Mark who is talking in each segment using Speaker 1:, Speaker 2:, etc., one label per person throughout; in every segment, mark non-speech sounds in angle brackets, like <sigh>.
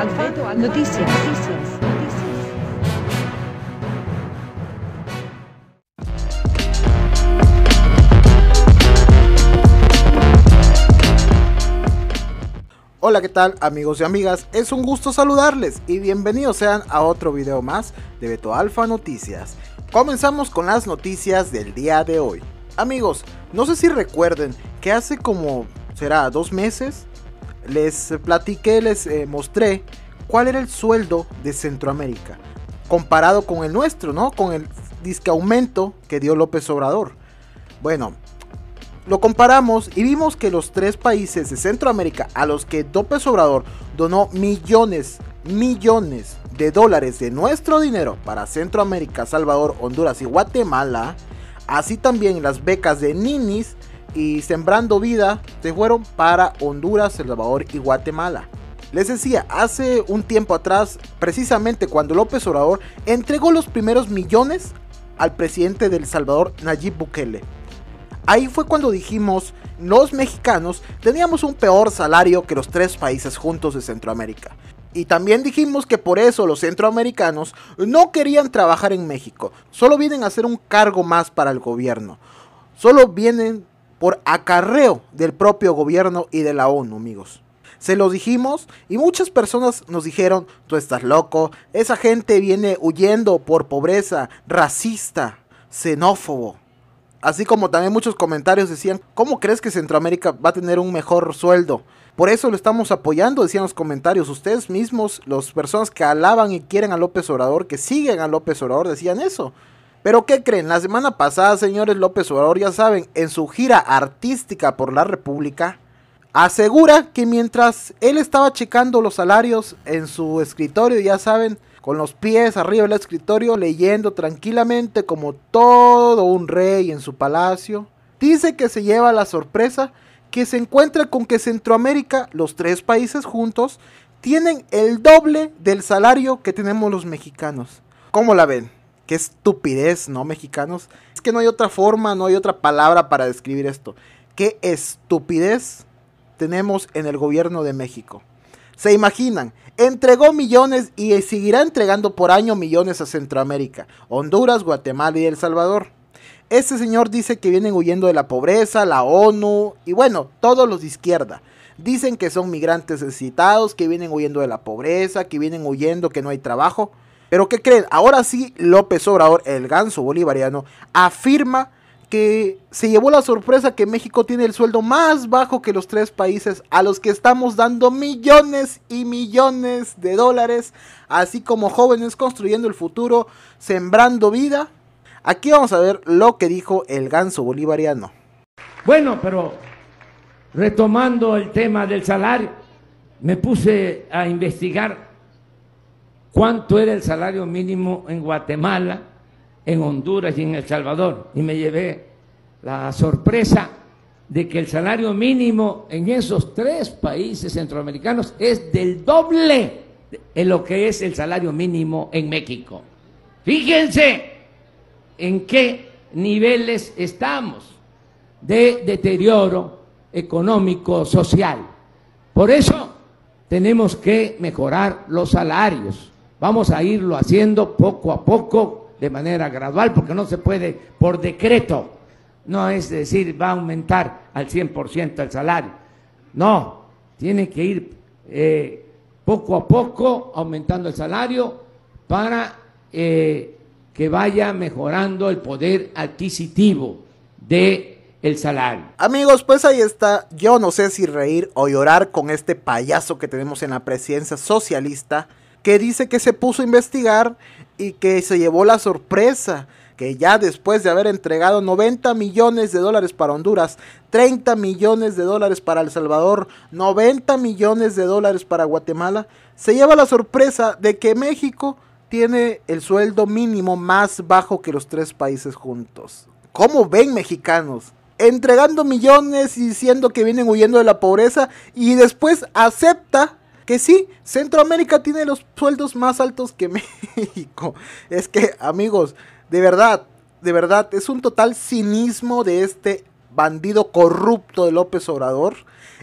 Speaker 1: Alfa, Noticias.
Speaker 2: Hola, ¿qué tal amigos y amigas? Es un gusto saludarles y bienvenidos sean a otro video más de Beto Alfa Noticias. Comenzamos con las noticias del día de hoy. Amigos, no sé si recuerden que hace como, será, dos meses, les platiqué, les eh, mostré cuál era el sueldo de Centroamérica, comparado con el nuestro, ¿no? Con el disque aumento que dio López Obrador. Bueno, lo comparamos y vimos que los tres países de Centroamérica a los que López Obrador donó millones, millones de dólares de nuestro dinero para Centroamérica, Salvador, Honduras y Guatemala, así también las becas de ninis y Sembrando Vida se fueron para Honduras, El Salvador y Guatemala. Les decía, hace un tiempo atrás, precisamente cuando López Obrador entregó los primeros millones al presidente del Salvador, Nayib Bukele. Ahí fue cuando dijimos, los mexicanos teníamos un peor salario que los tres países juntos de Centroamérica. Y también dijimos que por eso los centroamericanos no querían trabajar en México, solo vienen a hacer un cargo más para el gobierno, solo vienen por acarreo del propio gobierno y de la ONU, amigos. Se lo dijimos y muchas personas nos dijeron, tú estás loco, esa gente viene huyendo por pobreza, racista, xenófobo. Así como también muchos comentarios decían, ¿cómo crees que Centroamérica va a tener un mejor sueldo? Por eso lo estamos apoyando, decían los comentarios. Ustedes mismos, las personas que alaban y quieren a López Obrador, que siguen a López Obrador, decían eso. Pero ¿qué creen? La semana pasada, señores López Obrador, ya saben, en su gira artística por la República, asegura que mientras él estaba checando los salarios en su escritorio, ya saben, con los pies arriba del escritorio, leyendo tranquilamente como todo un rey en su palacio, dice que se lleva la sorpresa que se encuentra con que Centroamérica, los tres países juntos, tienen el doble del salario que tenemos los mexicanos. ¿Cómo la ven? Qué estupidez, ¿no, mexicanos? Es que no hay otra forma, no hay otra palabra para describir esto. Qué estupidez tenemos en el gobierno de México. Se imaginan, entregó millones y seguirá entregando por año millones a Centroamérica, Honduras, Guatemala y El Salvador. Este señor dice que vienen huyendo de la pobreza, la ONU y bueno, todos los de izquierda. Dicen que son migrantes necesitados, que vienen huyendo de la pobreza, que vienen huyendo, que no hay trabajo. Pero ¿qué creen? Ahora sí, López Obrador, el ganso bolivariano, afirma que se llevó la sorpresa que México tiene el sueldo más bajo que los tres países a los que estamos dando millones y millones de dólares, así como jóvenes construyendo el futuro, sembrando vida. Aquí vamos a ver lo que dijo el ganso bolivariano.
Speaker 1: Bueno, pero retomando el tema del salario, me puse a investigar cuánto era el salario mínimo en Guatemala, en Honduras y en El Salvador. Y me llevé la sorpresa de que el salario mínimo en esos tres países centroamericanos es del doble de lo que es el salario mínimo en México. Fíjense en qué niveles estamos de deterioro económico, social. Por eso tenemos que mejorar los salarios. Vamos a irlo haciendo poco a poco, de manera gradual, porque no se puede por decreto. No es decir, va a aumentar al 100% el salario. No, tiene que ir eh, poco a poco aumentando el salario para eh, que vaya mejorando el poder adquisitivo de
Speaker 2: el salario. Amigos, pues ahí está. Yo no sé si reír o llorar con este payaso que tenemos en la presidencia socialista que dice que se puso a investigar y que se llevó la sorpresa que ya después de haber entregado 90 millones de dólares para Honduras, 30 millones de dólares para El Salvador, 90 millones de dólares para Guatemala, se lleva la sorpresa de que México tiene el sueldo mínimo más bajo que los tres países juntos. ¿Cómo ven mexicanos? Entregando millones y diciendo que vienen huyendo de la pobreza y después acepta que sí, Centroamérica tiene los sueldos más altos que <laughs> México. Es que, amigos, de verdad, de verdad, es un total cinismo de este bandido corrupto de López Obrador.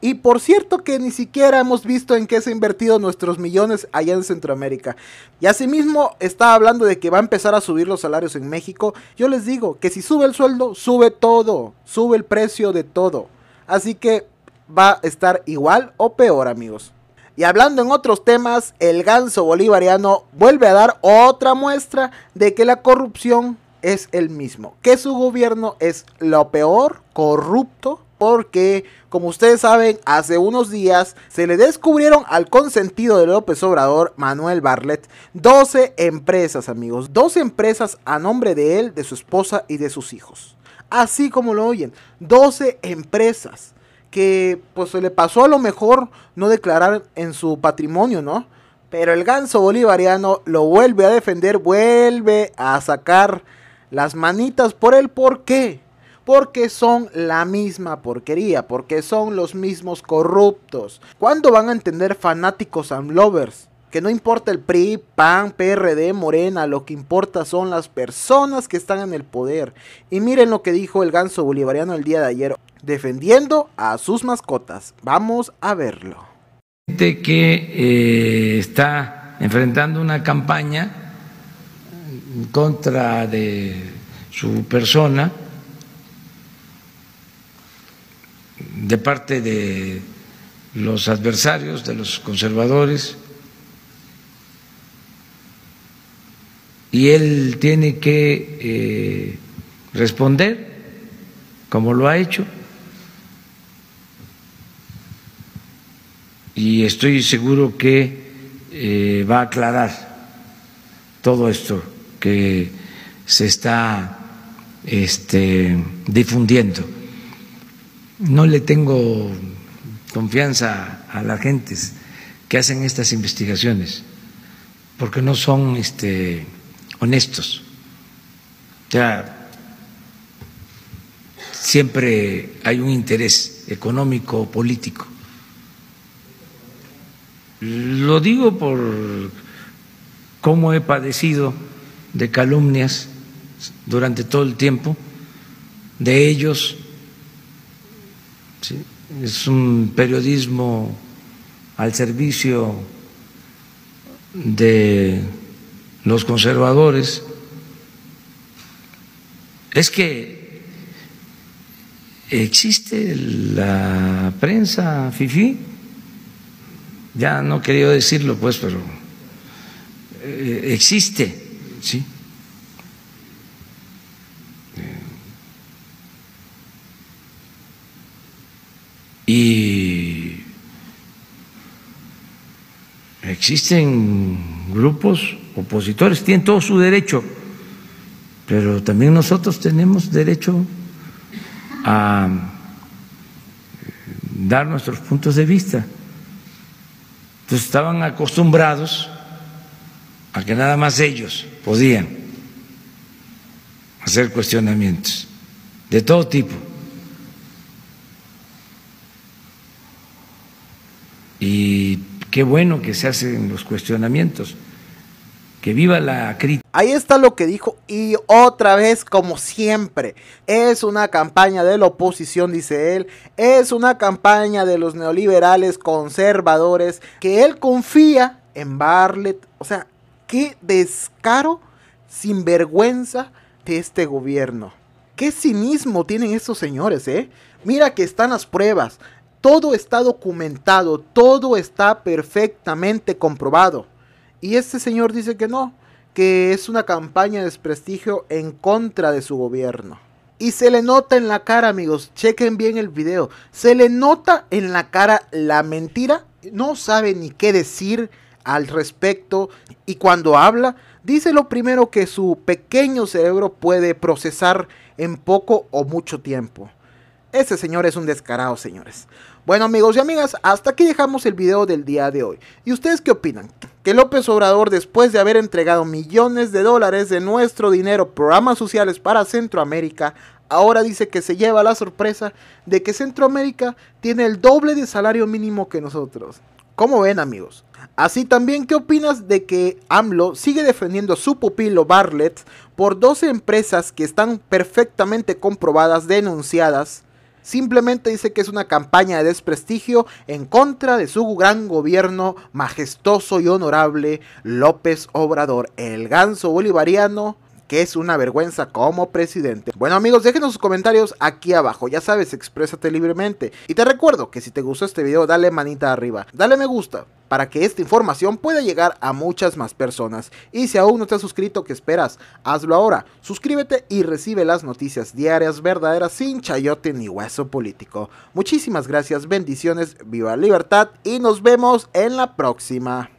Speaker 2: Y por cierto que ni siquiera hemos visto en qué se han invertido nuestros millones allá en Centroamérica. Y asimismo está hablando de que va a empezar a subir los salarios en México. Yo les digo que si sube el sueldo, sube todo, sube el precio de todo. Así que va a estar igual o peor amigos. Y hablando en otros temas, el ganso bolivariano vuelve a dar otra muestra de que la corrupción es el mismo, que su gobierno es lo peor, corrupto, porque como ustedes saben, hace unos días se le descubrieron al consentido de López Obrador, Manuel Barlet, 12 empresas, amigos, 12 empresas a nombre de él, de su esposa y de sus hijos. Así como lo oyen, 12 empresas que pues se le pasó a lo mejor no declarar en su patrimonio, ¿no? Pero el ganso bolivariano lo vuelve a defender, vuelve a sacar las manitas por el por qué. Porque son la misma porquería, porque son los mismos corruptos. ¿Cuándo van a entender fanáticos and lovers? Que no importa el PRI, PAN, PRD, Morena, lo que importa son las personas que están en el poder. Y miren lo que dijo el ganso bolivariano el día de ayer, defendiendo a sus mascotas. Vamos a verlo.
Speaker 1: Gente que eh, está enfrentando una campaña en contra de su persona de parte de los adversarios, de los conservadores y él tiene que eh, responder como lo ha hecho. Y estoy seguro que eh, va a aclarar todo esto que se está este, difundiendo. No le tengo confianza a las gentes que hacen estas investigaciones, porque no son este, honestos. O sea, siempre hay un interés económico o político. Lo digo por cómo he padecido de calumnias durante todo el tiempo de ellos. Es un periodismo al servicio de los conservadores, es que existe la prensa FIFI, ya no quería decirlo pues, pero eh, existe, ¿sí? Eh, y existen grupos opositores, tienen todo su derecho, pero también nosotros tenemos derecho a dar nuestros puntos de vista. Entonces estaban acostumbrados a que nada más ellos podían hacer cuestionamientos de todo tipo. Y Qué bueno que se hacen los cuestionamientos. Que viva la crítica. Ahí
Speaker 2: está lo que dijo y otra vez como siempre, es una campaña de la oposición, dice él, es una campaña de los neoliberales conservadores que él confía en Barlett. O sea, qué descaro, sin vergüenza de este gobierno. Qué cinismo tienen estos señores, ¿eh? Mira que están las pruebas. Todo está documentado, todo está perfectamente comprobado. Y este señor dice que no, que es una campaña de desprestigio en contra de su gobierno. Y se le nota en la cara, amigos, chequen bien el video. Se le nota en la cara la mentira, no sabe ni qué decir al respecto y cuando habla dice lo primero que su pequeño cerebro puede procesar en poco o mucho tiempo. Ese señor es un descarado, señores. Bueno, amigos y amigas, hasta aquí dejamos el video del día de hoy. ¿Y ustedes qué opinan? ¿Que López Obrador, después de haber entregado millones de dólares de nuestro dinero programas sociales para Centroamérica, ahora dice que se lleva la sorpresa de que Centroamérica tiene el doble de salario mínimo que nosotros? ¿Cómo ven, amigos? Así también, ¿qué opinas de que AMLO sigue defendiendo su pupilo Barlet por 12 empresas que están perfectamente comprobadas, denunciadas? Simplemente dice que es una campaña de desprestigio en contra de su gran gobierno majestuoso y honorable López Obrador, el ganso bolivariano que es una vergüenza como presidente. Bueno amigos, déjenos sus comentarios aquí abajo, ya sabes, exprésate libremente. Y te recuerdo que si te gustó este video, dale manita arriba, dale me gusta para que esta información pueda llegar a muchas más personas. Y si aún no te has suscrito, ¿qué esperas? Hazlo ahora, suscríbete y recibe las noticias diarias verdaderas sin chayote ni hueso político. Muchísimas gracias, bendiciones, viva libertad y nos vemos en la próxima.